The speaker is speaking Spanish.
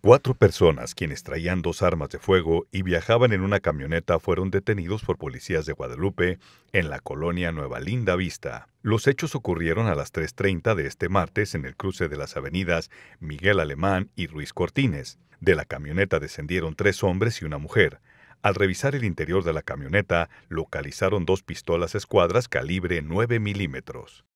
Cuatro personas, quienes traían dos armas de fuego y viajaban en una camioneta, fueron detenidos por policías de Guadalupe en la colonia Nueva Linda Vista. Los hechos ocurrieron a las 3.30 de este martes en el cruce de las avenidas Miguel Alemán y Ruiz Cortines. De la camioneta descendieron tres hombres y una mujer. Al revisar el interior de la camioneta, localizaron dos pistolas escuadras calibre 9 milímetros.